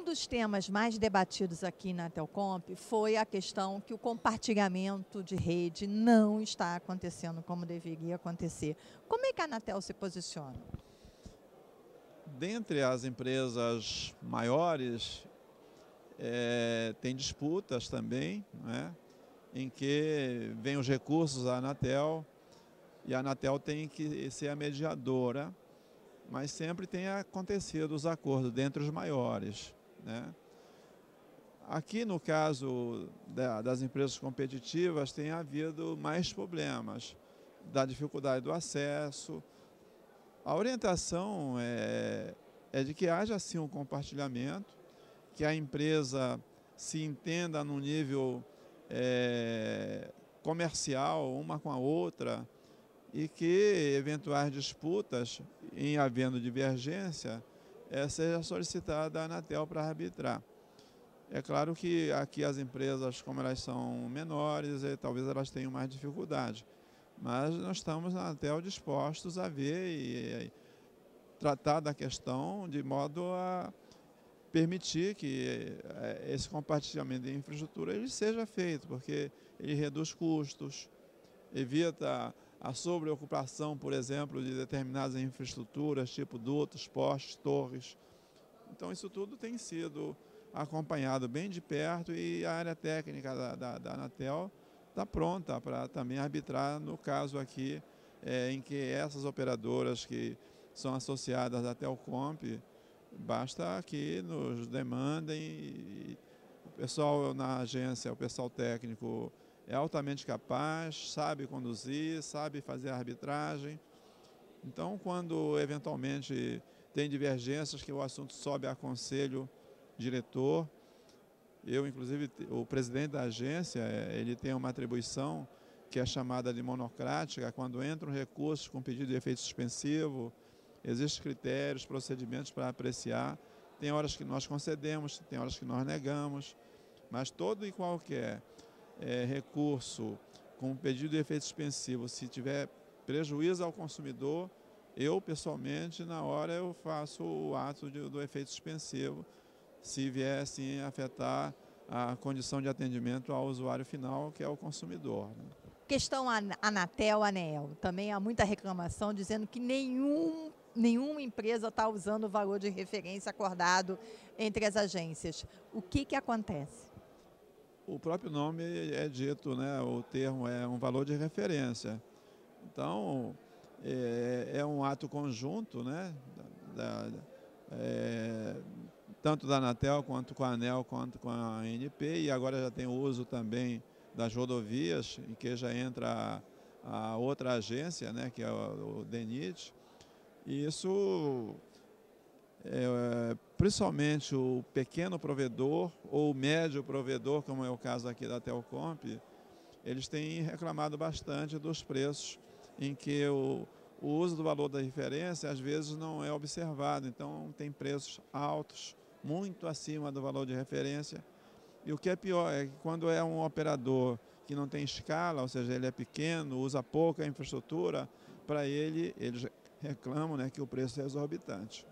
Um dos temas mais debatidos aqui na Telcomp foi a questão que o compartilhamento de rede não está acontecendo como deveria acontecer. Como é que a Anatel se posiciona? Dentre as empresas maiores, é, tem disputas também, né, em que vem os recursos à Anatel e a Anatel tem que ser a mediadora mas sempre tem acontecido os acordos dentre os maiores. Né? Aqui, no caso da, das empresas competitivas, tem havido mais problemas da dificuldade do acesso. A orientação é, é de que haja sim um compartilhamento, que a empresa se entenda no nível é, comercial uma com a outra e que eventuais disputas, em havendo divergência, é, seja solicitada a Anatel para arbitrar. É claro que aqui as empresas, como elas são menores, eh, talvez elas tenham mais dificuldade. Mas nós estamos na Anatel dispostos a ver e, e eh, tratar da questão de modo a permitir que eh, esse compartilhamento de infraestrutura ele seja feito, porque ele reduz custos, evita a sobreocupação, por exemplo, de determinadas infraestruturas, tipo dutos, postes, torres. Então, isso tudo tem sido acompanhado bem de perto e a área técnica da, da, da Anatel está pronta para também arbitrar no caso aqui é, em que essas operadoras que são associadas à Telcomp, basta que nos demandem e o pessoal na agência, o pessoal técnico é altamente capaz, sabe conduzir, sabe fazer arbitragem. Então, quando eventualmente tem divergências que o assunto sobe a conselho diretor, eu, inclusive, o presidente da agência, é, ele tem uma atribuição que é chamada de monocrática, quando entra um recurso com pedido de efeito suspensivo, existem critérios, procedimentos para apreciar. Tem horas que nós concedemos, tem horas que nós negamos, mas todo e qualquer é, recurso com pedido de efeito suspensivo, se tiver prejuízo ao consumidor, eu pessoalmente, na hora, eu faço o ato de, do efeito suspensivo, se vier assim afetar a condição de atendimento ao usuário final, que é o consumidor. Né? Questão Anatel, Anel, também há muita reclamação dizendo que nenhum, nenhuma empresa está usando o valor de referência acordado entre as agências. O que, que acontece? o próprio nome é dito, né, o termo é um valor de referência. Então, é, é um ato conjunto, né, da, da, é, tanto da Anatel, quanto com a ANEL, quanto com a ANP, e agora já tem o uso também das rodovias, em que já entra a, a outra agência, né, que é o, o DENIT, e isso é, principalmente o pequeno provedor ou o médio provedor, como é o caso aqui da Telcomp, eles têm reclamado bastante dos preços em que o, o uso do valor da referência às vezes não é observado, então tem preços altos, muito acima do valor de referência. E o que é pior é que quando é um operador que não tem escala, ou seja, ele é pequeno, usa pouca infraestrutura, para ele, eles reclamam né, que o preço é exorbitante.